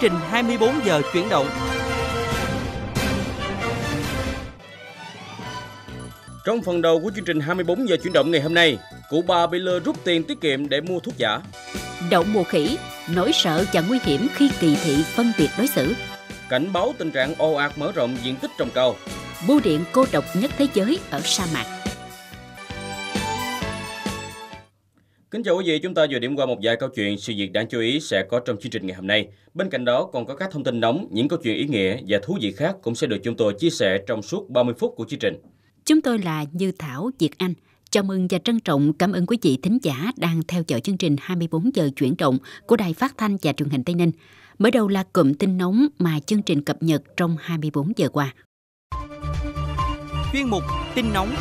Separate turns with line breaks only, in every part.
Chương trình 24 giờ chuyển động. Trong phần đầu của chương trình 24 giờ chuyển động ngày hôm nay, cụ bà bị lừa rút tiền tiết kiệm để mua thuốc giả.
Động mùa khỉ, nỗi sợ và nguy hiểm khi kỳ thị phân biệt đối xử.
Cảnh báo tình trạng ồ ạt mở rộng diện tích trồng cầu.
Bưu điện cô độc nhất thế giới ở sa mạc.
Kính chào quý vị, chúng ta vừa điểm qua một vài câu chuyện sự việc đáng chú ý sẽ có trong chương trình ngày hôm nay. Bên cạnh đó còn có các thông tin nóng, những câu chuyện ý nghĩa và thú vị khác cũng sẽ được chúng tôi chia sẻ trong suốt 30 phút của chương trình.
Chúng tôi là Như Thảo, Việt Anh. Chào mừng và trân trọng cảm ơn quý vị thính giả đang theo dõi chương trình 24 giờ chuyển động của Đài Phát thanh và Truyền hình Tây Ninh. Mở đầu là cụm tin nóng mà chương trình cập nhật trong 24 giờ qua.
Chuyên mục tin nóng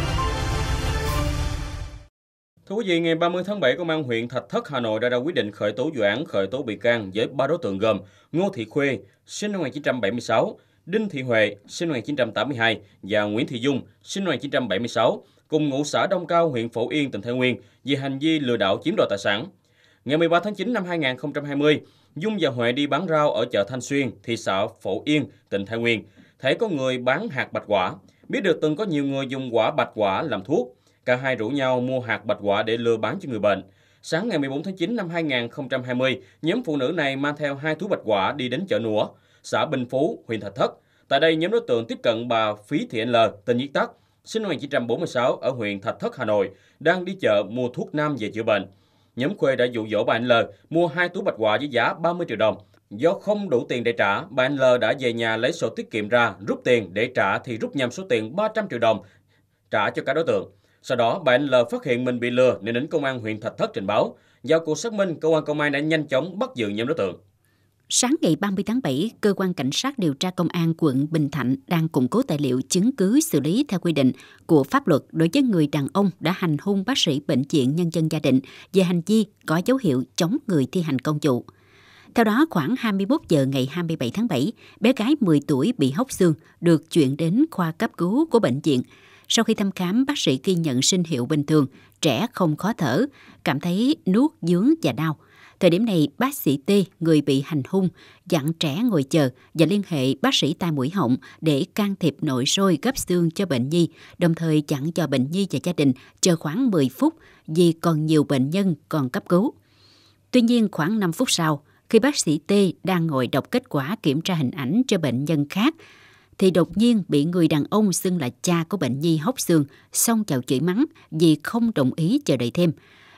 Thưa quý vị, ngày 30 tháng 7, Công an huyện Thạch Thất, Hà Nội đã ra quyết định khởi tố vụ án, khởi tố bị can với ba đối tượng gồm Ngô Thị Khuê, sinh năm 1976, Đinh Thị Huệ, sinh năm 1982 và Nguyễn Thị Dung, sinh năm 1976, cùng ngụ xã Đông Cao, huyện Phổ Yên, tỉnh Thái Nguyên về hành vi lừa đảo chiếm đoạt tài sản. Ngày 13 tháng 9 năm 2020, Dung và Huệ đi bán rau ở chợ Thanh Xuyên, thị xã Phổ Yên, tỉnh Thái Nguyên. Thấy có người bán hạt bạch quả, biết được từng có nhiều người dùng quả bạch quả làm thuốc. Cả hai rủ nhau mua hạt bạch quả để lừa bán cho người bệnh. Sáng ngày 14 tháng 9 năm 2020, nhóm phụ nữ này mang theo hai túi bạch quả đi đến chợ Nũa, xã Bình Phú, huyện Thạch Thất. Tại đây, nhóm đối tượng tiếp cận bà Phí Thị L, tên viết tắt, sinh năm 1946 ở huyện Thạch Thất, Hà Nội, đang đi chợ mua thuốc nam về chữa bệnh. Nhóm Khuê đã dụ dỗ bà N L mua hai túi bạch quả với giá 30 triệu đồng. Do không đủ tiền để trả, bà N L đã về nhà lấy sổ tiết kiệm ra, rút tiền để trả thì rút nhầm số tiền 300 triệu đồng trả cho cả đối tượng. Sau đó, bà L phát hiện mình bị lừa nên đến công an huyện Thạch Thất trình báo. Giao cuộc xác minh, cơ quan công an đã nhanh chóng bắt giữ nhóm đối tượng.
Sáng ngày 30 tháng 7, cơ quan cảnh sát điều tra công an quận Bình Thạnh đang củng cố tài liệu chứng cứ xử lý theo quy định của pháp luật đối với người đàn ông đã hành hung bác sĩ bệnh viện nhân dân gia đình về hành vi có dấu hiệu chống người thi hành công vụ. Theo đó, khoảng 21 giờ ngày 27 tháng 7, bé gái 10 tuổi bị hốc xương được chuyển đến khoa cấp cứu của bệnh viện. Sau khi thăm khám, bác sĩ ghi nhận sinh hiệu bình thường, trẻ không khó thở, cảm thấy nuốt dướng và đau. Thời điểm này, bác sĩ T, người bị hành hung, dặn trẻ ngồi chờ và liên hệ bác sĩ tai mũi họng để can thiệp nội sôi gấp xương cho bệnh nhi, đồng thời chặn cho bệnh nhi và gia đình chờ khoảng 10 phút vì còn nhiều bệnh nhân còn cấp cứu. Tuy nhiên, khoảng 5 phút sau, khi bác sĩ T đang ngồi đọc kết quả kiểm tra hình ảnh cho bệnh nhân khác, thì đột nhiên bị người đàn ông xưng là cha của bệnh nhi hốc xương, xong chào chửi mắng vì không đồng ý chờ đợi thêm.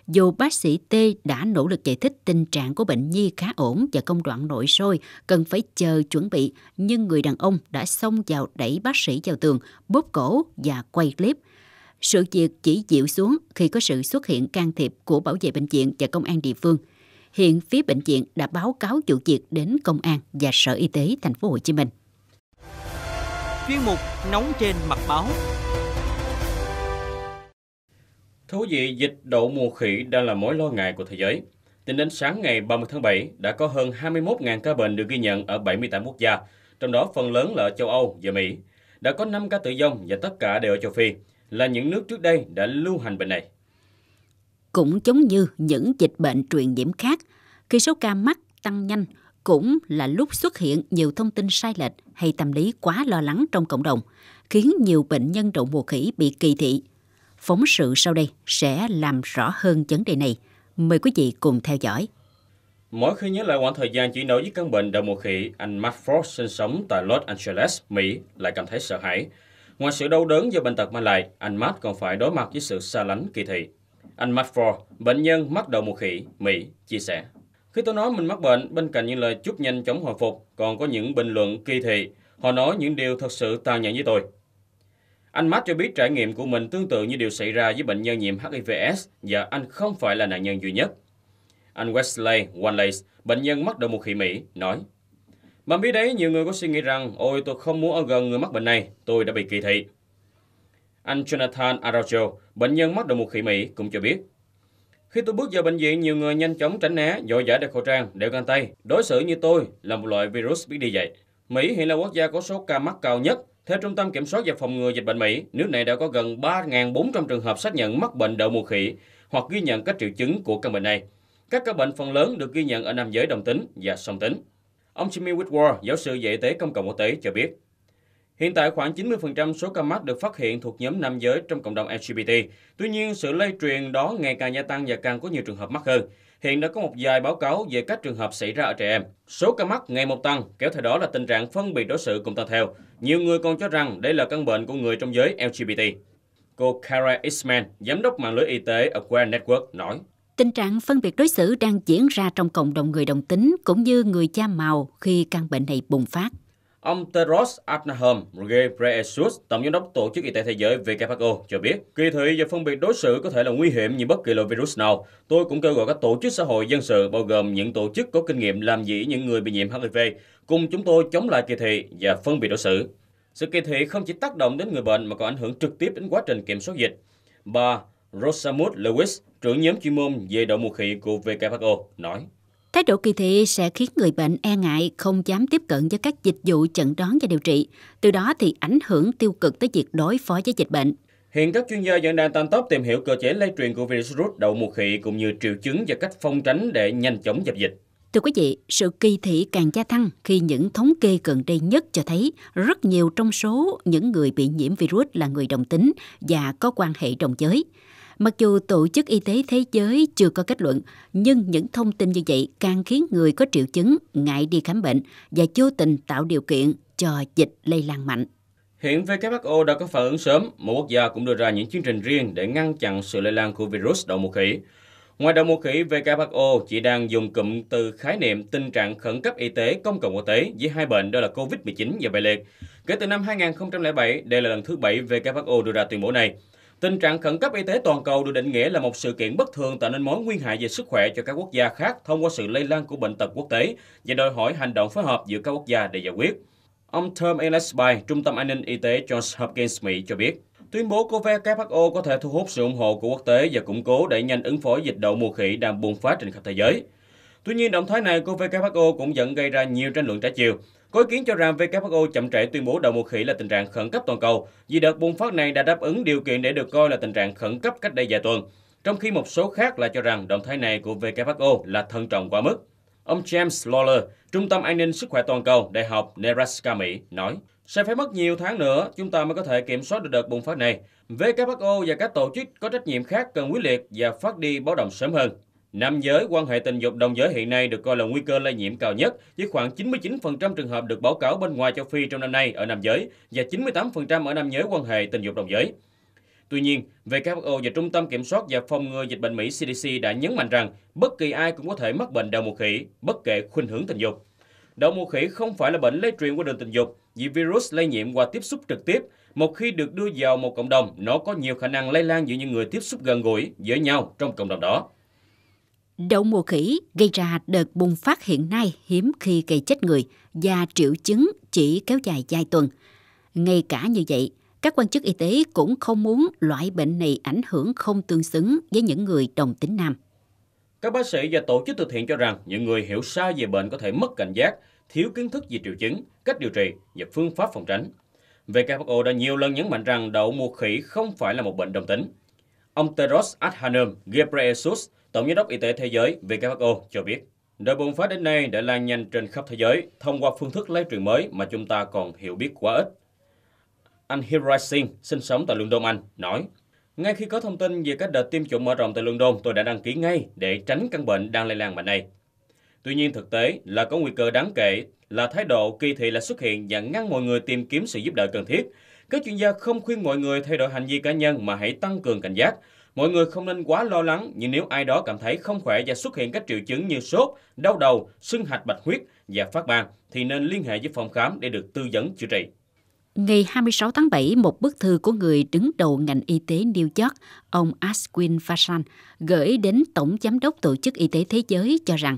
Dù bác sĩ T đã nỗ lực giải thích tình trạng của bệnh nhi khá ổn và công đoạn nội sôi, cần phải chờ chuẩn bị, nhưng người đàn ông đã xông vào đẩy bác sĩ vào tường, bóp cổ và quay clip. Sự việc chỉ dịu xuống khi có sự xuất hiện can thiệp của bảo vệ bệnh viện và công an địa phương. Hiện phía bệnh viện đã báo cáo vụ việc đến công an và Sở Y tế thành phố Hồ Chí Minh
chuyên mục Nóng trên mặt báo. Thú vị, dịch đậu mùa khỉ đang là mối lo ngại của thế giới. Tính đến sáng ngày 30 tháng 7, đã có hơn 21.000 ca bệnh được ghi nhận ở 78 quốc gia, trong đó phần lớn là ở châu Âu và Mỹ. Đã có 5 ca tử vong và tất cả đều ở châu Phi, là những nước trước đây đã lưu hành bệnh này.
Cũng giống như những dịch bệnh truyền nhiễm khác, khi số ca mắc tăng nhanh, cũng là lúc xuất hiện nhiều thông tin sai lệch hay tâm lý quá lo lắng trong cộng đồng, khiến nhiều bệnh nhân đậu mùa khỉ bị kỳ thị. Phóng sự sau đây sẽ làm rõ hơn vấn đề này. Mời quý vị cùng theo dõi.
Mỗi khi nhớ lại khoảng thời gian chỉ nổi với căn bệnh đậu mùa khỉ, anh Matt Frost sinh sống tại Los Angeles, Mỹ lại cảm thấy sợ hãi. Ngoài sự đau đớn do bệnh tật mang lại, anh Matt còn phải đối mặt với sự xa lánh kỳ thị. Anh Matt Ford, bệnh nhân mắc đậu mùa khỉ, Mỹ, chia sẻ. Khi tôi nói mình mắc bệnh, bên cạnh những lời chúc nhanh chóng hồi phục, còn có những bình luận kỳ thị. Họ nói những điều thật sự tàn nhẫn với tôi. Anh Matt cho biết trải nghiệm của mình tương tự như điều xảy ra với bệnh nhân nhiễm HIVS và anh không phải là nạn nhân duy nhất. Anh Wesley Wanlace, bệnh nhân mắc đậu mùa khỉ Mỹ, nói Bạn biết đấy, nhiều người có suy nghĩ rằng Ôi, tôi không muốn ở gần người mắc bệnh này, tôi đã bị kỳ thị. Anh Jonathan Araujo, bệnh nhân mắc đậu mùa khỉ Mỹ, cũng cho biết khi tôi bước vào bệnh viện, nhiều người nhanh chóng tránh né, dội vã đeo khẩu trang, đeo găng tay. Đối xử như tôi là một loại virus biết đi vậy. Mỹ hiện là quốc gia có số ca mắc cao nhất. Theo Trung tâm Kiểm soát và Phòng ngừa Dịch bệnh Mỹ, nước này đã có gần 3.400 trường hợp xác nhận mắc bệnh đậu mùa khỉ hoặc ghi nhận các triệu chứng của căn bệnh này. Các ca bệnh phần lớn được ghi nhận ở nam giới đồng tính và song tính. Ông Jimmy Whitworth, giáo sư về y tế công cộng quốc tế cho biết, Hiện tại khoảng 90% số ca mắc được phát hiện thuộc nhóm nam giới trong cộng đồng LGBT. Tuy nhiên, sự lây truyền đó ngày càng gia tăng và càng có nhiều trường hợp mắc hơn. Hiện đã có một vài báo cáo về các trường hợp xảy ra ở trẻ em. Số ca mắc ngày một tăng, kéo theo đó là tình trạng phân biệt đối xử cũng tăng theo. Nhiều người còn cho rằng đây là căn bệnh của người trong giới LGBT. Cô Kara Isman, giám đốc mạng lưới y tế Aware Network, nói.
Tình trạng phân biệt đối xử đang diễn ra trong cộng đồng người đồng tính cũng như người da màu khi căn bệnh này bùng phát.
Ông Tedros Adhanom Ghebreyesus, tổng giám đốc Tổ chức Y tế Thế giới WHO cho biết, kỳ thị và phân biệt đối xử có thể là nguy hiểm như bất kỳ loại virus nào. Tôi cũng kêu gọi các tổ chức xã hội dân sự bao gồm những tổ chức có kinh nghiệm làm dĩ những người bị nhiễm HIV cùng chúng tôi chống lại kỳ thị và phân biệt đối xử. Sự kỳ thị không chỉ tác động đến người bệnh mà còn ảnh hưởng trực tiếp đến quá trình kiểm soát dịch. Bà Rosamund Lewis, trưởng nhóm chuyên môn về đậu mùa khỉ của WHO, nói.
Thái độ kỳ thị sẽ khiến người bệnh e ngại không dám tiếp cận với các dịch vụ chẩn đoán và điều trị, từ đó thì ảnh hưởng tiêu cực tới việc đối phó với dịch bệnh.
Hiện các chuyên gia vẫn đang tăng tốc tìm hiểu cơ chế lây truyền của virus rút đậu mùa khỉ cũng như triệu chứng và cách phòng tránh để nhanh chóng dập dịch.
Thưa quý vị, sự kỳ thị càng gia tăng khi những thống kê gần đây nhất cho thấy rất nhiều trong số những người bị nhiễm virus là người đồng tính và có quan hệ đồng giới. Mặc dù Tổ chức Y tế Thế giới chưa có kết luận, nhưng những thông tin như vậy càng khiến người có triệu chứng ngại đi khám bệnh và vô tình tạo điều kiện cho dịch lây lan mạnh.
Hiện WHO đã có phản ứng sớm, mỗi quốc gia cũng đưa ra những chương trình riêng để ngăn chặn sự lây lan của virus đậu mùa khỉ. Ngoài đậu mùa khỉ, WHO chỉ đang dùng cụm từ khái niệm tình trạng khẩn cấp y tế công cộng quốc tế với hai bệnh đó là COVID-19 và bại liệt. Kể từ năm 2007, đây là lần thứ bảy WHO đưa ra tuyên bố này. Tình trạng khẩn cấp y tế toàn cầu được định nghĩa là một sự kiện bất thường tạo nên mối nguy hại về sức khỏe cho các quốc gia khác thông qua sự lây lan của bệnh tật quốc tế và đòi hỏi hành động phối hợp giữa các quốc gia để giải quyết. Ông Tom Ellisby, Trung tâm An ninh Y tế Johns Hopkins Mỹ cho biết, tuyên bố của WHO có thể thu hút sự ủng hộ của quốc tế và củng cố để nhanh ứng phó dịch đậu mùa khỉ đang bùng phát trên khắp thế giới. Tuy nhiên, động thái này của WHO cũng dẫn gây ra nhiều tranh luận trái chiều. Có ý kiến cho rằng WHO chậm trễ tuyên bố đậu mùa khỉ là tình trạng khẩn cấp toàn cầu, vì đợt bùng phát này đã đáp ứng điều kiện để được coi là tình trạng khẩn cấp cách đây vài tuần, trong khi một số khác lại cho rằng động thái này của WHO là thận trọng quá mức. Ông James Lawler, Trung tâm An ninh Sức khỏe Toàn cầu, Đại học Nebraska, Mỹ, nói sẽ phải mất nhiều tháng nữa chúng ta mới có thể kiểm soát được đợt bùng phát này. WHO và các tổ chức có trách nhiệm khác cần quyết liệt và phát đi báo động sớm hơn. Nam giới, quan hệ tình dục đồng giới hiện nay được coi là nguy cơ lây nhiễm cao nhất, với khoảng 99% trường hợp được báo cáo bên ngoài châu Phi trong năm nay ở nam giới và 98% ở nam giới quan hệ tình dục đồng giới. Tuy nhiên, WHO và Trung tâm Kiểm soát và Phòng ngừa Dịch bệnh Mỹ CDC đã nhấn mạnh rằng bất kỳ ai cũng có thể mắc bệnh đậu mùa khỉ, bất kể khuynh hướng tình dục. Đậu mùa khỉ không phải là bệnh lây truyền qua đường tình dục, vì virus lây nhiễm qua tiếp xúc trực tiếp. Một khi được đưa vào một cộng đồng, nó có nhiều khả năng lây lan giữa những người tiếp xúc gần gũi với nhau trong cộng đồng đó.
Đậu mùa khỉ gây ra đợt bùng phát hiện nay hiếm khi gây chết người và triệu chứng chỉ kéo dài vài tuần. Ngay cả như vậy, các quan chức y tế cũng không muốn loại bệnh này ảnh hưởng không tương xứng với những người đồng tính nam.
Các bác sĩ và tổ chức từ thiện cho rằng những người hiểu sai về bệnh có thể mất cảnh giác, thiếu kiến thức về triệu chứng, cách điều trị và phương pháp phòng tránh. WHO đã nhiều lần nhấn mạnh rằng đậu mùa khỉ không phải là một bệnh đồng tính. Ông Teros Adhanom Ghebreyesus, Tổng giám đốc Y tế Thế giới WHO cho biết, đợt bùng phát đến nay đã lan nhanh trên khắp thế giới thông qua phương thức lây truyền mới mà chúng ta còn hiểu biết quá ít. Anh Hirai Singh, sinh sống tại London Anh, nói, ngay khi có thông tin về các đợt tiêm chủng mở rộng tại London, tôi đã đăng ký ngay để tránh căn bệnh đang lây lan mạnh này. Tuy nhiên thực tế là có nguy cơ đáng kể là thái độ kỳ thị là xuất hiện và ngăn mọi người tìm kiếm sự giúp đỡ cần thiết. Các chuyên gia không khuyên mọi người thay đổi hành vi cá nhân mà hãy tăng cường cảnh giác, Mọi người không nên quá lo lắng, nhưng nếu ai đó cảm thấy không khỏe và xuất hiện các triệu chứng như sốt, đau đầu, sưng hạch bạch huyết và phát ban, thì nên liên hệ với phòng khám để được tư vấn chữa trị.
Ngày 26 tháng 7, một bức thư của người đứng đầu ngành y tế New York, ông Ashwin Vasan, gửi đến Tổng Giám đốc Tổ chức Y tế Thế giới cho rằng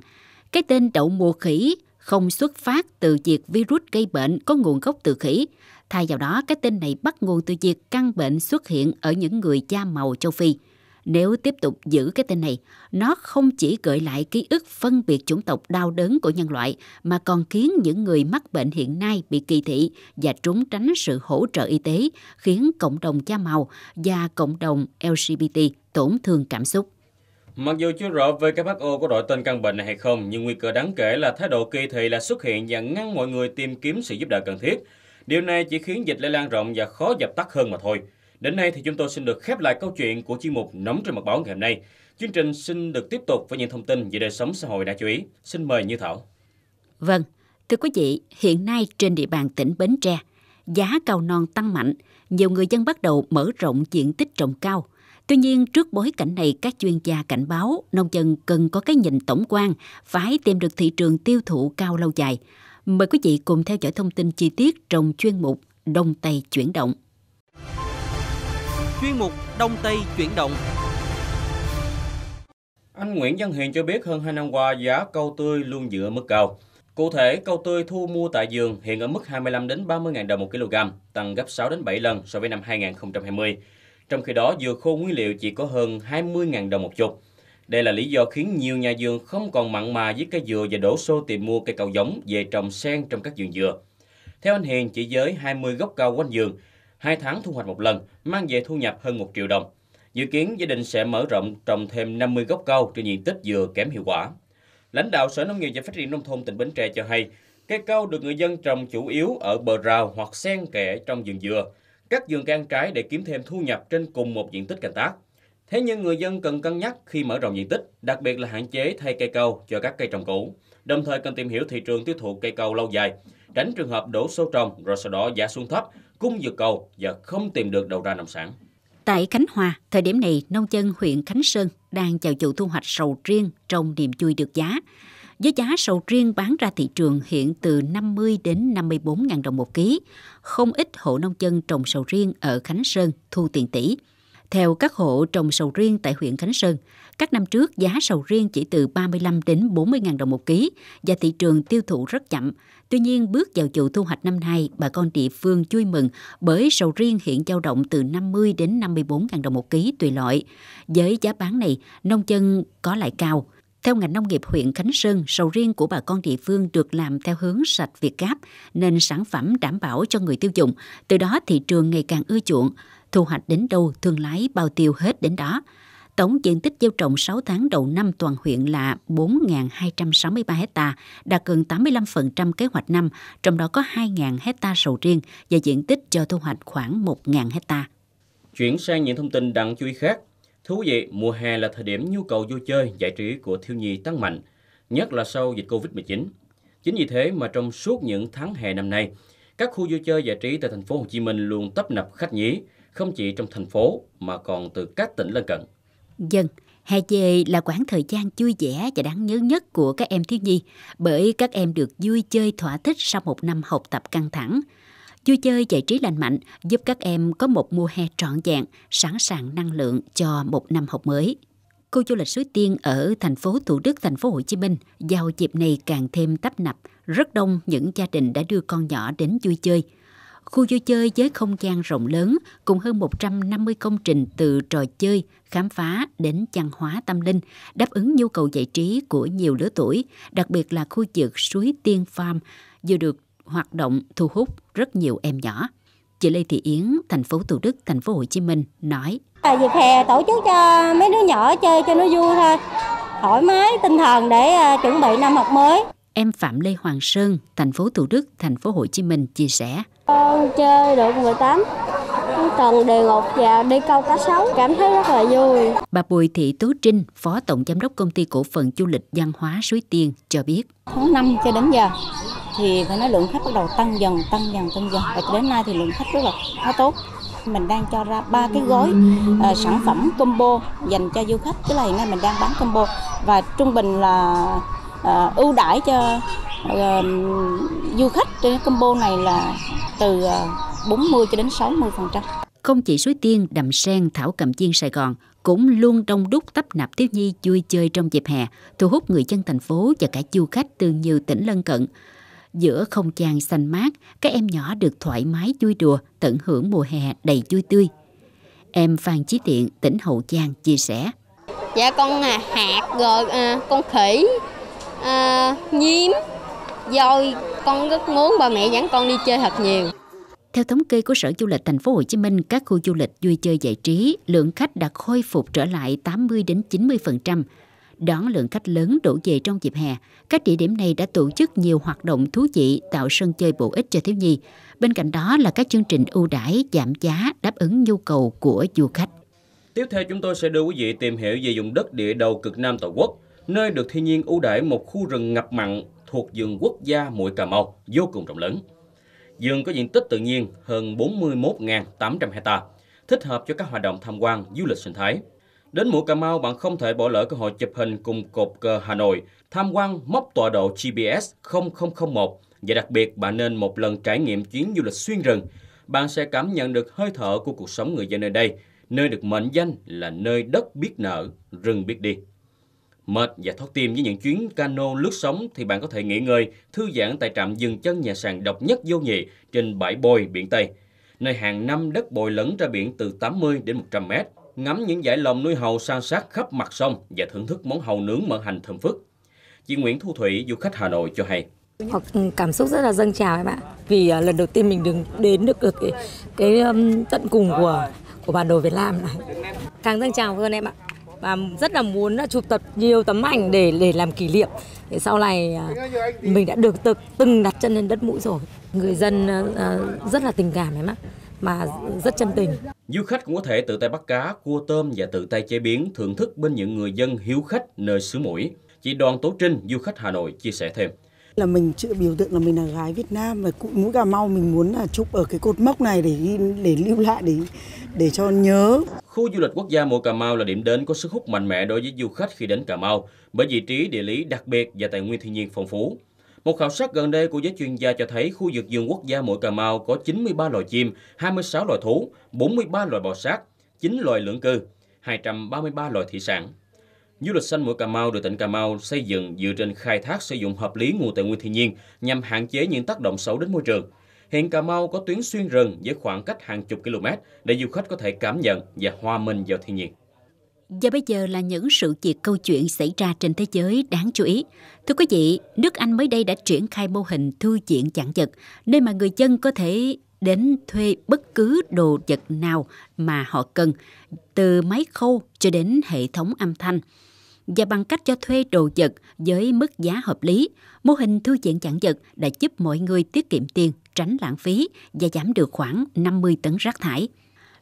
cái tên đậu mùa khỉ không xuất phát từ việc virus gây bệnh có nguồn gốc từ khỉ. Thay vào đó, cái tên này bắt nguồn từ việc căn bệnh xuất hiện ở những người da màu châu Phi. Nếu tiếp tục giữ cái tên này, nó không chỉ gợi lại ký ức phân biệt chủng tộc đau đớn của nhân loại, mà còn khiến những người mắc bệnh hiện nay bị kỳ thị và trốn tránh sự hỗ trợ y tế, khiến cộng đồng da màu và cộng đồng LGBT tổn thương cảm xúc.
Mặc dù chưa rõ WHO có đổi tên căn bệnh này hay không, nhưng nguy cơ đáng kể là thái độ kỳ thị là xuất hiện và ngăn mọi người tìm kiếm sự giúp đỡ cần thiết. Điều này chỉ khiến dịch lây lan rộng và khó dập tắt hơn mà thôi. Đến nay thì chúng tôi xin được khép lại câu chuyện của chuyên mục Nóng trên mặt báo ngày hôm nay. Chương trình xin được tiếp tục với những thông tin về đời sống xã hội đã chú ý. Xin mời Như Thảo.
Vâng, thưa quý vị, hiện nay trên địa bàn tỉnh Bến Tre, giá cao non tăng mạnh, nhiều người dân bắt đầu mở rộng diện tích trồng cao. Tuy nhiên, trước bối cảnh này, các chuyên gia cảnh báo nông dân cần có cái nhìn tổng quan, phải tìm được thị trường tiêu thụ cao lâu dài. Mời quý vị cùng theo dõi thông tin chi tiết trong chuyên mục Đông Tây chuyển động
chuyên mục Đông Tây chuyển động. Anh Nguyễn Văn Hiền cho biết hơn 2 năm qua giá câu tươi luôn dựa mức cao. Cụ thể, câu tươi thu mua tại vườn hiện ở mức 25 đến 30 000 đồng một kg, tăng gấp 6 đến 7 lần so với năm 2020. Trong khi đó, dừa khô nguyên liệu chỉ có hơn 20 000 đồng một chục. Đây là lý do khiến nhiều nhà vườn không còn mặn mà với cây dừa và đổ xô tìm mua cây cầu giống về trồng sen trong các vườn dừa. Theo anh Hiền, chỉ với 20 gốc cao quanh vườn, 2 tháng thu hoạch một lần, mang về thu nhập hơn 1 triệu đồng. Dự kiến gia đình sẽ mở rộng trồng thêm 50 gốc cao trên diện tích dừa kém hiệu quả. Lãnh đạo Sở Nông nghiệp và Phát triển Nông thôn tỉnh Bến Tre cho hay, cây cao được người dân trồng chủ yếu ở bờ rào hoặc xen kẽ trong vườn dừa, các vườn cây ăn trái để kiếm thêm thu nhập trên cùng một diện tích canh tác. Thế nhưng người dân cần cân nhắc khi mở rộng diện tích, đặc biệt là hạn chế thay cây cao cho các cây trồng cũ. Đồng thời cần tìm hiểu thị trường tiêu thụ cây cao lâu dài, tránh trường hợp đổ sâu trồng rồi sau đó giá xuống thấp cung vượt cầu và không tìm được đầu ra nông sản.
Tại Khánh Hòa, thời điểm này nông dân huyện Khánh Sơn đang chào chủ thu hoạch sầu riêng trong niềm vui được giá. Với giá sầu riêng bán ra thị trường hiện từ 50 đến 54 ngàn đồng một ký, không ít hộ nông dân trồng sầu riêng ở Khánh Sơn thu tiền tỷ. Theo các hộ trồng sầu riêng tại huyện Khánh Sơn, các năm trước, giá sầu riêng chỉ từ 35 đến 40 ngàn đồng một ký và thị trường tiêu thụ rất chậm. Tuy nhiên, bước vào vụ thu hoạch năm nay, bà con địa phương vui mừng bởi sầu riêng hiện dao động từ 50 đến 54 ngàn đồng một ký tùy loại. Với giá bán này, nông dân có lại cao. Theo ngành nông nghiệp huyện Khánh Sơn, sầu riêng của bà con địa phương được làm theo hướng sạch Việt Gáp, nên sản phẩm đảm bảo cho người tiêu dùng. Từ đó thị trường ngày càng ưa chuộng, thu hoạch đến đâu thương lái bao tiêu hết đến đó. Tổng diện tích gieo trồng 6 tháng đầu năm toàn huyện là 4.263 hecta, đạt gần 85% kế hoạch năm, trong đó có 2.000 hecta sầu riêng và diện tích cho thu hoạch khoảng 1.000 hecta.
Chuyển sang những thông tin đáng chú ý khác. Thú vị, mùa hè là thời điểm nhu cầu vui chơi, giải trí của thiếu nhi tăng mạnh, nhất là sau dịch Covid-19. Chính vì thế mà trong suốt những tháng hè năm nay, các khu vui chơi giải trí tại thành phố Hồ Chí Minh luôn tấp nập khách nhí, không chỉ trong thành phố mà còn từ các tỉnh lân cận.
Dân, hè về là khoảng thời gian vui vẻ và đáng nhớ nhất của các em thiếu nhi bởi các em được vui chơi thỏa thích sau một năm học tập căng thẳng. Vui chơi giải trí lành mạnh giúp các em có một mùa hè trọn vẹn, sẵn sàng năng lượng cho một năm học mới. Cô du lịch Suối Tiên ở thành phố Thủ Đức, thành phố Hồ Chí Minh vào dịp này càng thêm tấp nập, rất đông những gia đình đã đưa con nhỏ đến vui chơi – Khu vui chơi với không gian rộng lớn cùng hơn 150 công trình từ trò chơi, khám phá đến văn hóa tâm linh, đáp ứng nhu cầu giải trí của nhiều lứa tuổi, đặc biệt là khu vực suối Tiên Farm vừa được hoạt động thu hút rất nhiều em nhỏ. Chị Lê Thị Yến, thành phố Thủ Đức, thành phố Hồ Chí Minh nói: Tại dịp hè tổ chức cho mấy đứa nhỏ chơi cho nó vui thôi, thoải mái tinh thần để à, chuẩn bị năm học mới. Em Phạm Lê Hoàng Sơn, thành phố Thủ Đức, thành phố Hồ Chí Minh chia sẻ: con chơi được 18 tầng đề ngục và đi câu cá sấu cảm thấy rất là vui. Bà Bùi Thị Tú Trinh, Phó Tổng Giám đốc Công ty Cổ phần Du lịch Văn hóa Suối Tiên cho biết. Tháng 5 cho đến giờ thì phải nói lượng khách bắt đầu tăng dần, tăng dần, tăng dần và đến nay thì lượng khách rất là khá tốt mình đang cho ra ba cái gói uh, sản phẩm combo dành cho du khách tức là hiện nay mình đang bán combo và trung bình là uh, ưu đãi cho Ờ, du khách trên combo này là từ 40 ờ, cho đến 60 phần trăm. Không chỉ Suối Tiên, Đầm Sen, Thảo Cầm Chiên Sài Gòn cũng luôn đông đúc tấp nập thiếu nhi vui chơi trong dịp hè, thu hút người dân thành phố và cả du khách từ nhiều tỉnh lân cận. Giữa không gian xanh mát, các em nhỏ được thoải mái vui đùa, tận hưởng mùa hè đầy vui tươi. Em Phan Chí Tiện, tỉnh Hậu Giang chia sẻ. Dạ con à, hạt rồi à, con khỉ, à, nhím, rồi con rất muốn ba mẹ dẫn con đi chơi thật nhiều. Theo thống kê của Sở Du lịch Thành phố Hồ Chí Minh, các khu du lịch vui chơi giải trí, lượng khách đã khôi phục trở lại 80 đến 90%. Đón lượng khách lớn đổ về trong dịp hè, các địa điểm này đã tổ chức nhiều hoạt động thú vị tạo sân chơi bổ ích cho thiếu nhi. Bên cạnh đó là các chương trình ưu đãi giảm giá đáp ứng nhu cầu của du khách.
Tiếp theo chúng tôi sẽ đưa quý vị tìm hiểu về vùng đất địa đầu cực Nam Tổ quốc, nơi được thiên nhiên ưu đãi một khu rừng ngập mặn thuộc vườn quốc gia Mũi Cà Mau vô cùng rộng lớn. Vườn có diện tích tự nhiên hơn 41.800 ha, thích hợp cho các hoạt động tham quan du lịch sinh thái. Đến Mũi Cà Mau, bạn không thể bỏ lỡ cơ hội chụp hình cùng cột cờ Hà Nội, tham quan mốc tọa độ GPS 0001 và đặc biệt bạn nên một lần trải nghiệm chuyến du lịch xuyên rừng. Bạn sẽ cảm nhận được hơi thở của cuộc sống người dân nơi đây, nơi được mệnh danh là nơi đất biết nở, rừng biết đi. Mệt và thoát tim với những chuyến cano lướt sóng thì bạn có thể nghỉ ngơi, thư giãn tại trạm dừng chân nhà sàn độc nhất vô nhị trên bãi bồi biển Tây, nơi hàng năm đất bồi lấn ra biển từ 80 đến 100 mét. Ngắm những dải lồng nuôi hầu san sát khắp mặt sông và thưởng thức món hầu nướng mỡ hành thơm phức. Chị Nguyễn Thu Thủy, du khách Hà Nội cho hay.
Hoặc ừ, cảm xúc rất là dâng trào em ạ. Vì à, lần đầu tiên mình đừng đến được cái, cái um, tận cùng của của bản đồ Việt Nam này. Càng dâng trào hơn em ạ và rất là muốn chụp tập nhiều tấm ảnh để để làm kỷ niệm để sau này à, mình đã được tự, từng đặt chân lên đất mũi rồi người dân à, à, rất là tình cảm em ạ mà rất chân tình.
Du khách cũng có thể tự tay bắt cá, cua tôm và tự tay chế biến, thưởng thức bên những người dân hiếu khách nơi xứ mũi. Chị Đoàn Tố Trinh, du khách Hà Nội chia sẻ thêm là mình chữ biểu tượng là mình là gái Việt Nam và cụ mũi Cà Mau mình muốn là chụp ở cái cột mốc này để để lưu lại để để cho nhớ. Khu du lịch quốc gia mũi Cà Mau là điểm đến có sức hút mạnh mẽ đối với du khách khi đến Cà Mau bởi vị trí địa lý đặc biệt và tài nguyên thiên nhiên phong phú. Một khảo sát gần đây của giới chuyên gia cho thấy khu vực vườn quốc gia Mũi Cà Mau có 93 loài chim, 26 loài thú, 43 loài bò sát, 9 loài lưỡng cư, 233 loài thủy sản. Du lịch xanh mũi Cà Mau được tỉnh Cà Mau xây dựng dựa trên khai thác sử dụng hợp lý nguồn tài nguyên thiên nhiên nhằm hạn chế những tác động xấu đến môi trường. Hiện Cà Mau có tuyến xuyên rừng với khoảng cách hàng chục km để du khách có thể cảm nhận và hòa mình vào thiên nhiên.
Và bây giờ là những sự việc câu chuyện xảy ra trên thế giới đáng chú ý. Thưa quý vị, nước Anh mới đây đã triển khai mô hình thư viện chẳng vật, nơi mà người dân có thể đến thuê bất cứ đồ vật nào mà họ cần, từ máy khâu cho đến hệ thống âm thanh và bằng cách cho thuê đồ vật với mức giá hợp lý, mô hình thư viện chặn vật đã giúp mọi người tiết kiệm tiền, tránh lãng phí và giảm được khoảng 50 tấn rác thải.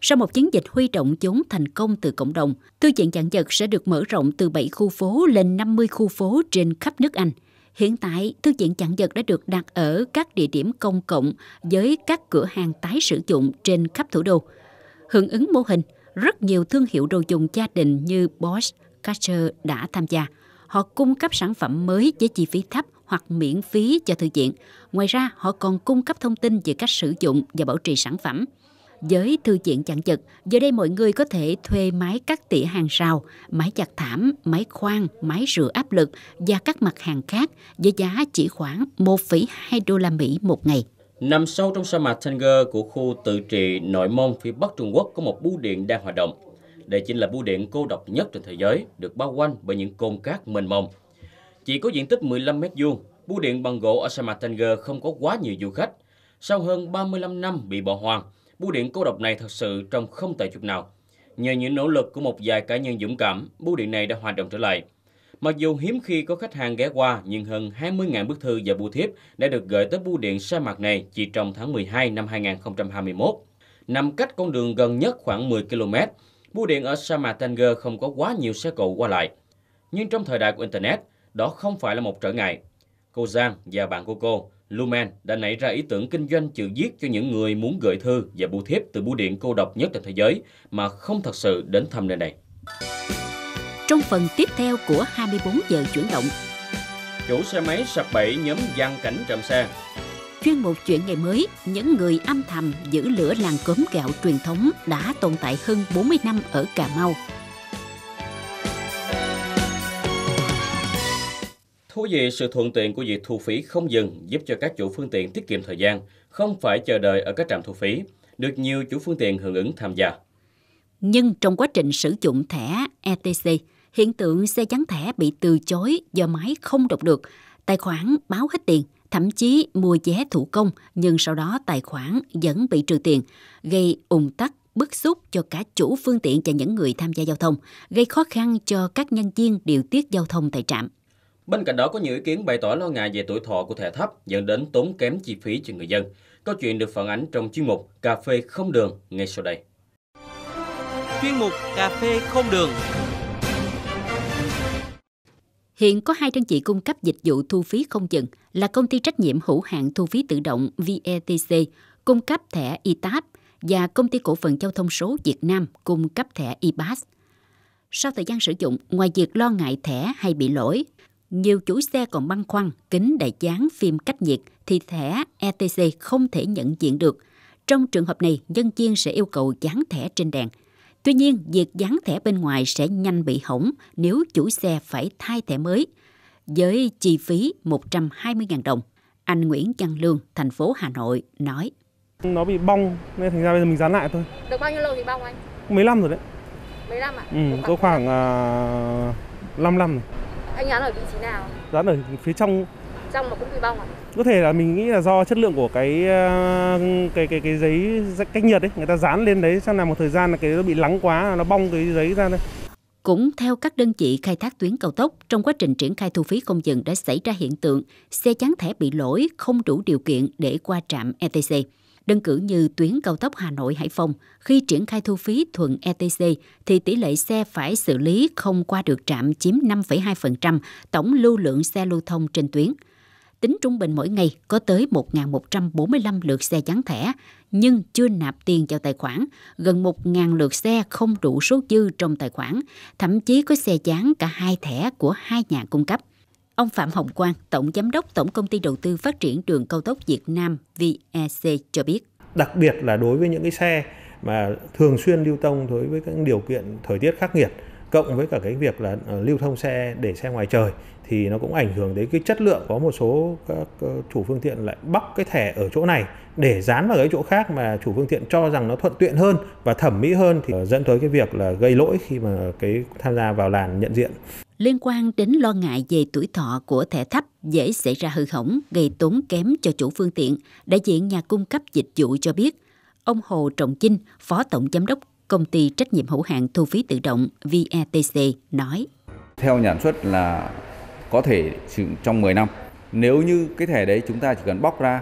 Sau một chiến dịch huy động chúng thành công từ cộng đồng, thư viện chặn vật sẽ được mở rộng từ 7 khu phố lên 50 khu phố trên khắp nước Anh. Hiện tại, thư viện chặn vật đã được đặt ở các địa điểm công cộng với các cửa hàng tái sử dụng trên khắp thủ đô. Hưởng ứng mô hình, rất nhiều thương hiệu đồ dùng gia đình như Bosch, Catcher đã tham gia. Họ cung cấp sản phẩm mới với chi phí thấp hoặc miễn phí cho thư viện. Ngoài ra, họ còn cung cấp thông tin về cách sử dụng và bảo trì sản phẩm. Với thư viện chặn chật, giờ đây mọi người có thể thuê máy cắt tỉa hàng rào, máy giặt thảm, máy khoan, máy rửa áp lực và các mặt hàng khác với giá chỉ khoảng 1,2 đô la Mỹ một ngày.
Nằm sâu trong sa mạc Tanger của khu tự trị nội mông phía bắc Trung Quốc có một bưu điện đang hoạt động. Đây chính là bưu điện cô độc nhất trên thế giới, được bao quanh bởi những cồn cát mênh mông. Chỉ có diện tích 15 mét vuông, bưu điện bằng gỗ ở Samatenger không có quá nhiều du khách. Sau hơn 35 năm bị bỏ hoang, bưu điện cô độc này thật sự trông không tệ chút nào. Nhờ những nỗ lực của một vài cá nhân dũng cảm, bưu điện này đã hoạt động trở lại. Mặc dù hiếm khi có khách hàng ghé qua, nhưng hơn 20.000 bức thư và bưu thiếp đã được gửi tới bưu điện sa mạc này chỉ trong tháng 12 năm 2021. Nằm cách con đường gần nhất khoảng 10 km, bưu điện ở sa mạc Tanger không có quá nhiều xe cộ qua lại. Nhưng trong thời đại của Internet, đó không phải là một trở ngại. Cô Giang và bạn của cô, Lumen, đã nảy ra ý tưởng kinh doanh chữ viết cho những người muốn gửi thư và bưu thiếp từ bưu điện cô độc nhất trên thế giới mà không thật sự đến thăm nơi này.
Trong phần tiếp theo của 24 giờ chuyển động,
chủ xe máy sập bẫy nhóm gian cảnh trộm xe
chuyên mục chuyện ngày mới, những người âm thầm giữ lửa làng cốm gạo truyền thống đã tồn tại hơn 40 năm ở Cà Mau.
Thú vị, sự thuận tiện của việc thu phí không dừng giúp cho các chủ phương tiện tiết kiệm thời gian, không phải chờ đợi ở các trạm thu phí, được nhiều chủ phương tiện hưởng ứng tham gia.
Nhưng trong quá trình sử dụng thẻ ETC, hiện tượng xe chắn thẻ bị từ chối do máy không đọc được, tài khoản báo hết tiền – thậm chí mua vé thủ công nhưng sau đó tài khoản vẫn bị trừ tiền, gây ủng tắc bức xúc cho cả chủ phương tiện và những người tham gia giao thông, gây khó khăn cho các nhân viên điều tiết giao thông tại trạm.
Bên cạnh đó có nhiều ý kiến bày tỏ lo ngại về tuổi thọ của thẻ thấp dẫn đến tốn kém chi phí cho người dân. Câu chuyện được phản ánh trong chuyên mục Cà phê không đường ngay sau đây. Chuyên mục Cà phê không đường
Hiện có hai đơn vị cung cấp dịch vụ thu phí không dừng là công ty trách nhiệm hữu hạn thu phí tự động VETC cung cấp thẻ ITAP và công ty cổ phần giao thông số Việt Nam cung cấp thẻ IPAS. Sau thời gian sử dụng, ngoài việc lo ngại thẻ hay bị lỗi, nhiều chủ xe còn băn khoăn kính đại dán phim cách nhiệt thì thẻ ETC không thể nhận diện được. Trong trường hợp này, nhân viên sẽ yêu cầu dán thẻ trên đèn – Tuy nhiên, việc dán thẻ bên ngoài sẽ nhanh bị hỏng nếu chủ xe phải thay thẻ mới, với chi phí 120.000 đồng. Anh Nguyễn Văn Lương, thành phố Hà Nội nói. Nó bị bong nên thành ra bây giờ mình dán lại thôi.
Được bao nhiêu lâu thì bong anh? Mấy năm rồi đấy. Mấy năm ạ? À? Ừ, có khoảng uh, 5 năm rồi. Anh dán ở vị trí nào? Dán ở phía trong trong mà cũng bị bong À? Có thể là mình nghĩ là do chất lượng của cái ờ, cái cái cái giấy cách nhiệt ấy, người ta dán lên đấy xong là một thời gian là
cái nó bị lắng quá nó bong cái giấy ra đây Cũng theo các đơn vị khai thác tuyến cao tốc, trong quá trình triển khai thu phí không dừng đã xảy ra hiện tượng xe chắn thẻ bị lỗi không đủ điều kiện để qua trạm ETC. Đơn cử như tuyến cao tốc Hà Nội Hải Phòng, khi triển khai thu phí thuận ETC thì tỷ lệ xe phải xử lý không qua được trạm chiếm 5,2% tổng lưu lượng xe lưu thông trên tuyến tính trung bình mỗi ngày có tới 1.145 lượt xe chắn thẻ, nhưng chưa nạp tiền vào tài khoản, gần 1.000 lượt xe không đủ số dư trong tài khoản, thậm chí có xe chán cả hai thẻ của hai nhà cung cấp. Ông Phạm Hồng Quang, Tổng Giám đốc Tổng Công ty Đầu tư Phát triển Đường Cao tốc Việt Nam VEC cho biết. Đặc biệt là đối với những cái xe mà thường xuyên lưu
thông đối với các điều kiện thời tiết khắc nghiệt, cộng với cả cái việc là ờ, lưu thông xe để xe ngoài trời thì nó cũng ảnh hưởng đến cái chất lượng có một số các ờ, chủ phương tiện lại bóc cái thẻ ở chỗ này để dán vào cái chỗ khác mà chủ phương tiện cho rằng nó thuận tiện hơn và thẩm mỹ hơn thì ờ, dẫn tới cái việc là gây lỗi khi mà cái tham gia vào làn nhận diện. Liên quan đến lo
ngại về tuổi thọ của thẻ thấp dễ xảy ra hư hỏng, gây tốn kém cho chủ phương tiện, đại diện nhà cung cấp dịch vụ cho biết, ông Hồ Trọng Chinh, Phó Tổng Giám đốc Công ty Trách nhiệm hữu hạn Thu phí tự động VETC nói.
Theo nhận xuất là có thể trong 10 năm. Nếu như cái thẻ đấy chúng ta chỉ cần bóc ra,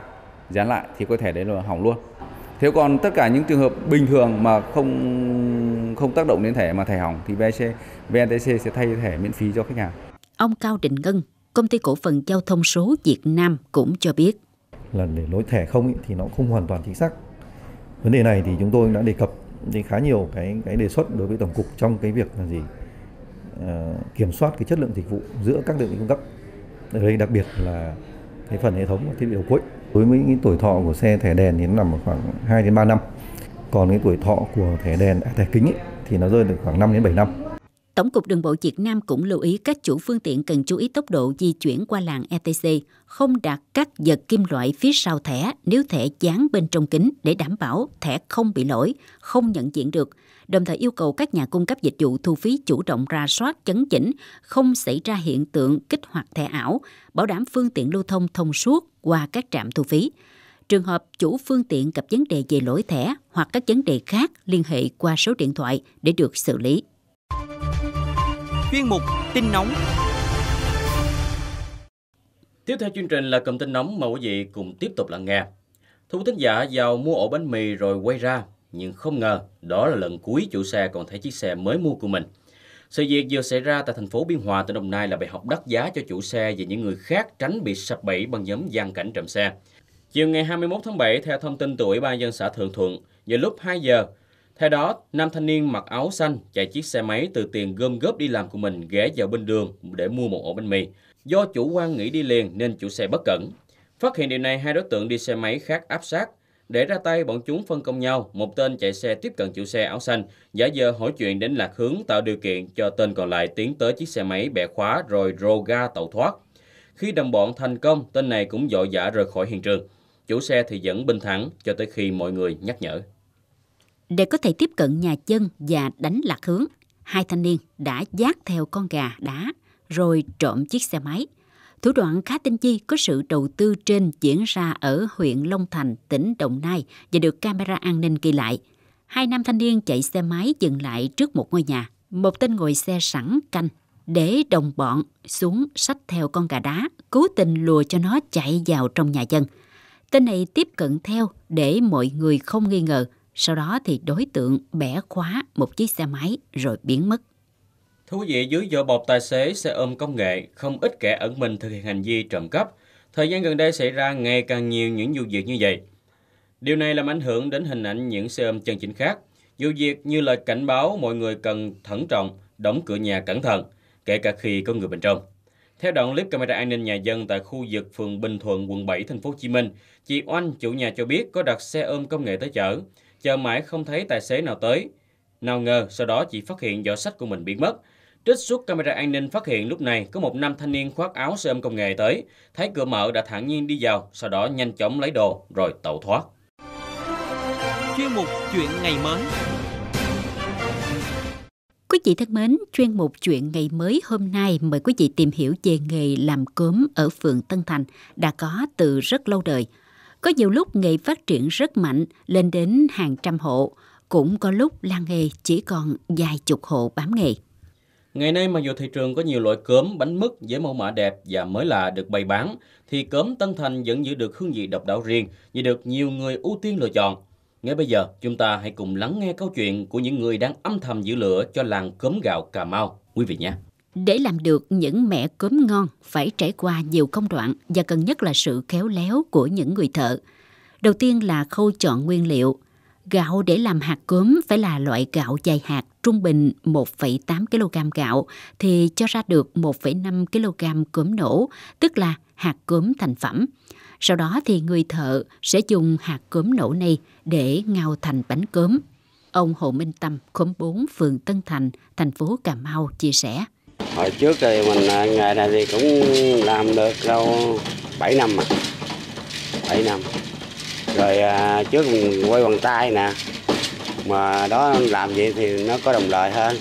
dán lại thì có thể đấy là hỏng luôn. Thế còn tất cả những trường hợp bình thường mà không không tác động đến thẻ mà thẻ hỏng thì VEC, VNTC sẽ thay thẻ miễn phí cho khách hàng.
Ông Cao Đình Ngân, công ty cổ phần giao thông số Việt Nam cũng cho biết. Là để lỗi
thẻ không thì nó không hoàn toàn chính xác. Vấn đề này thì chúng tôi đã đề cập đến khá nhiều cái cái đề xuất đối với tổng cục trong cái việc là gì Ờ, kiểm soát cái chất lượng dịch vụ giữa các đơn vị cung cấp ở đây đặc biệt là cái phần hệ thống và thiết bị đầu cuối đối với cái tuổi thọ của xe thẻ đèn thì nó nằm ở khoảng 2 đến 3 năm còn cái tuổi thọ của thẻ đèn à, thẻ kính ấy, thì nó rơi được khoảng 5 đến 7 năm
Tổng cục Đường bộ Việt Nam cũng lưu ý các chủ phương tiện cần chú ý tốc độ di chuyển qua làng ETC, không đặt các vật kim loại phía sau thẻ nếu thẻ dán bên trong kính để đảm bảo thẻ không bị lỗi, không nhận diện được. Đồng thời yêu cầu các nhà cung cấp dịch vụ thu phí chủ động ra soát, chấn chỉnh, không xảy ra hiện tượng kích hoạt thẻ ảo, bảo đảm phương tiện lưu thông thông suốt qua các trạm thu phí. Trường hợp chủ phương tiện gặp vấn đề về lỗi thẻ hoặc các vấn đề khác liên hệ qua số điện thoại để được xử lý chuyên mục tin nóng.
Tiếp theo chương trình là cầm tin nóng mà quý vị cùng tiếp tục lắng nghe. thu quý giả, vào mua ổ bánh mì rồi quay ra, nhưng không ngờ đó là lần cuối chủ xe còn thấy chiếc xe mới mua của mình. Sự việc vừa xảy ra tại thành phố Biên Hòa, tỉnh Đồng Nai là bài học đắt giá cho chủ xe và những người khác tránh bị sập bẫy bằng nhóm gian cảnh trộm xe. Chiều ngày 21 tháng 7, theo thông tin từ Ủy ban dân xã Thượng Thuận, vào lúc 2 giờ, theo đó, nam thanh niên mặc áo xanh chạy chiếc xe máy từ tiền gom góp đi làm của mình ghé vào bên đường để mua một ổ bánh mì. Do chủ quan nghĩ đi liền nên chủ xe bất cẩn. Phát hiện điều này, hai đối tượng đi xe máy khác áp sát. Để ra tay, bọn chúng phân công nhau, một tên chạy xe tiếp cận chủ xe áo xanh, giả giờ hỏi chuyện đến lạc hướng tạo điều kiện cho tên còn lại tiến tới chiếc xe máy bẻ khóa rồi rô ga tẩu thoát. Khi đồng bọn thành công, tên này cũng dội dã rời khỏi hiện trường. Chủ xe thì vẫn bình thản cho tới khi mọi người nhắc nhở.
Để có thể tiếp cận nhà dân và đánh lạc hướng, hai thanh niên đã dắt theo con gà đá rồi trộm chiếc xe máy. Thủ đoạn khá tinh vi có sự đầu tư trên diễn ra ở huyện Long Thành, tỉnh Đồng Nai và được camera an ninh ghi lại. Hai nam thanh niên chạy xe máy dừng lại trước một ngôi nhà. Một tên ngồi xe sẵn canh để đồng bọn xuống sách theo con gà đá, cố tình lùa cho nó chạy vào trong nhà dân. Tên này tiếp cận theo để mọi người không nghi ngờ sau đó thì đối tượng bẻ khóa một chiếc xe máy rồi biến mất.
Thú vị, dưới vỏ bọc tài xế xe ôm công nghệ, không ít kẻ ẩn mình thực hiện hành vi trộm cắp. Thời gian gần đây xảy ra ngày càng nhiều những vụ việc như vậy. Điều này làm ảnh hưởng đến hình ảnh những xe ôm chân chính khác. Vụ việc như lời cảnh báo mọi người cần thận trọng, đóng cửa nhà cẩn thận, kể cả khi có người bên trong. Theo đoạn clip camera an ninh nhà dân tại khu vực phường Bình Thuận, quận 7, thành phố Hồ Chí Minh, chị Oanh, chủ nhà cho biết có đặt xe ôm công nghệ tới chở chờ mãi không thấy tài xế nào tới. Nào ngờ sau đó chị phát hiện giỏ sách của mình biến mất. Trích xuất camera an ninh phát hiện lúc này có một nam thanh niên khoác áo xe ôm công nghệ tới, thấy cửa mở đã thản nhiên đi vào, sau đó nhanh chóng lấy đồ rồi tẩu thoát. Chuyên mục chuyện ngày mới
Quý vị thân mến, chuyên mục chuyện ngày mới hôm nay mời quý vị tìm hiểu về nghề làm cốm ở phường Tân Thành đã có từ rất lâu đời – có nhiều lúc nghề phát triển rất mạnh, lên đến hàng trăm hộ, cũng có lúc làng nghề chỉ còn vài chục hộ bám nghề.
Ngày nay mặc dù thị trường có nhiều loại cốm, bánh mứt với mẫu mã đẹp và mới lạ được bày bán, thì cốm Tân Thành vẫn giữ được hương vị độc đáo riêng và được nhiều người ưu tiên lựa chọn. Ngay bây giờ, chúng ta hãy cùng lắng nghe câu chuyện của những người đang âm thầm giữ lửa cho làng cốm gạo Cà Mau. Quý vị nhé!
Để làm được những mẻ cốm ngon phải trải qua nhiều công đoạn và cần nhất là sự khéo léo của những người thợ. Đầu tiên là khâu chọn nguyên liệu. Gạo để làm hạt cốm phải là loại gạo dài hạt trung bình 1,8 kg gạo thì cho ra được 1,5 kg cốm nổ, tức là hạt cốm thành phẩm. Sau đó thì người thợ sẽ dùng hạt cốm nổ này để ngào thành bánh cốm. Ông Hồ Minh Tâm, khóm 4, phường Tân Thành, thành phố Cà Mau chia sẻ
hồi trước thì mình à, nghề này thì cũng làm được đâu 7 năm mà 7 năm rồi à, trước mình quay bằng tay nè mà đó làm vậy thì nó có đồng lợi hơn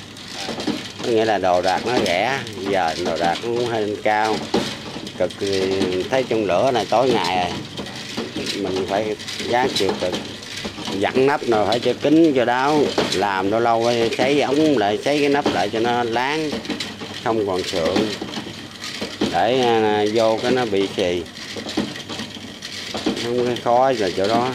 có nghĩa là đồ đạc nó rẻ giờ đồ đạc cũng hơi cao cực thì thấy trong lửa này tối ngày rồi mình phải gán chịu cực dặn nắp rồi phải cho kính cho đáo làm đâu lâu phải ống lại sấy cái nắp lại cho nó láng không còn sượng để à, vô cái nó bị trì không cái khói là chỗ đó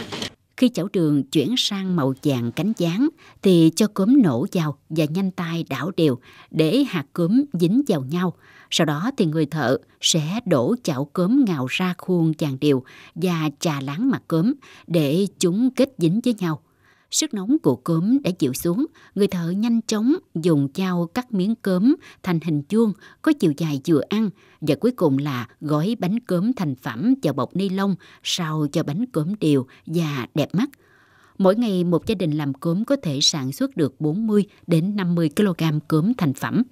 khi chảo trường chuyển sang màu vàng cánh gián thì cho cốm nổ vào và nhanh tay đảo đều để hạt cốm dính vào nhau. Sau đó thì người thợ sẽ đổ chảo cốm ngào ra khuôn vàng đều và trà láng mặt cốm để chúng kết dính với nhau. Sức nóng của cốm đã chịu xuống, người thợ nhanh chóng dùng dao cắt miếng cốm thành hình chuông có chiều dài vừa ăn và cuối cùng là gói bánh cốm thành phẩm vào bọc ni lông, sao cho bánh cốm đều và đẹp mắt. Mỗi ngày một gia đình làm cốm có thể sản xuất được 40 đến 50 kg cốm thành phẩm.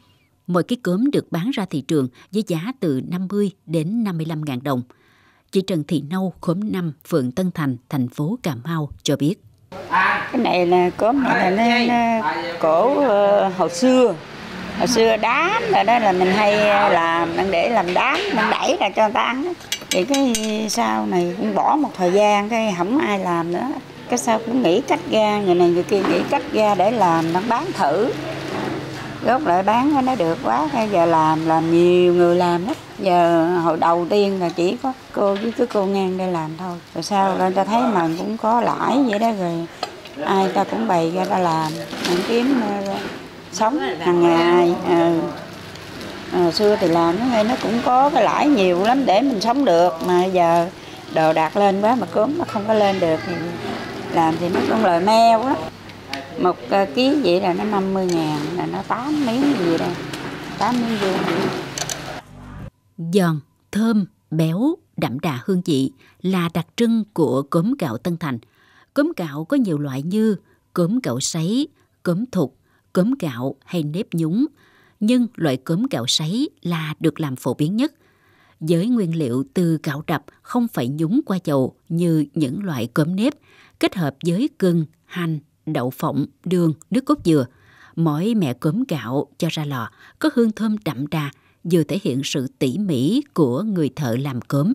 Mỗi cái cốm được bán ra thị trường với giá từ 50 đến 55 ngàn đồng. Chị Trần Thị Nâu, khóm 5, phường Tân Thành, thành phố Cà Mau cho biết cái này là có mẹ là nên ờ, cổ uh, hồi xưa hồi xưa đám rồi đó là mình hay ờ, làm mình để làm đám mình đẩy ra cho người ta ăn thì cái sau này cũng bỏ một thời gian cái không ai làm nữa cái sau cũng nghĩ cách ra người này người kia nghĩ cách ra để làm nó bán thử rốt lại bán nó được quá bây giờ làm làm nhiều người làm lắm giờ hồi đầu tiên là chỉ có cô với cái cô ngang đây làm thôi rồi sau người ta thấy mà cũng có lãi vậy đó rồi ai ta cũng bày ra ta làm mình kiếm uh, sống hàng ngày ừ. à, xưa thì làm nó nó cũng có cái lãi nhiều lắm để mình sống được mà giờ đồ đạt lên quá mà cốm nó không có lên được thì làm thì nó cũng lời meo đó một uh, ký vậy là nó 50 ngàn là nó 8 miếng gì đây 8 miếng vuông giòn thơm béo đậm đà hương vị là đặc trưng của cốm gạo Tân Thành – Cốm gạo có nhiều loại như cốm gạo sấy, cốm thục, cốm gạo hay nếp nhúng. Nhưng loại cốm gạo sấy là được làm phổ biến nhất. Với nguyên liệu từ gạo đập không phải nhúng qua dầu như những loại cốm nếp, kết hợp với gừng, hành, đậu phộng, đường, nước cốt dừa. Mỗi mẹ cốm gạo cho ra lò có hương thơm đậm đà, vừa thể hiện sự tỉ mỉ của người thợ làm cốm.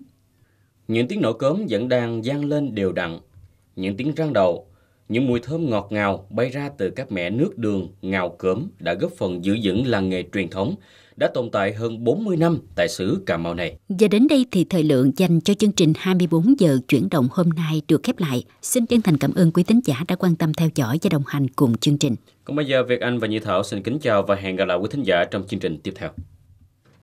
Những tiếng nổ cốm vẫn đang gian lên đều đặn những tiếng rang đầu những mùi thơm ngọt ngào bay ra từ các mẻ nước đường, ngào cớm đã góp phần giữ vững làng nghề truyền thống đã tồn tại hơn 40 năm tại xứ Cà Mau này.
Và đến đây thì thời lượng dành cho chương trình 24 giờ chuyển động hôm nay được khép lại. Xin chân thành cảm ơn quý tín giả đã quan tâm theo dõi và đồng hành cùng chương trình.
Còn bây giờ Việt Anh và Như Thảo xin kính chào và hẹn gặp lại quý thính giả trong chương trình tiếp theo.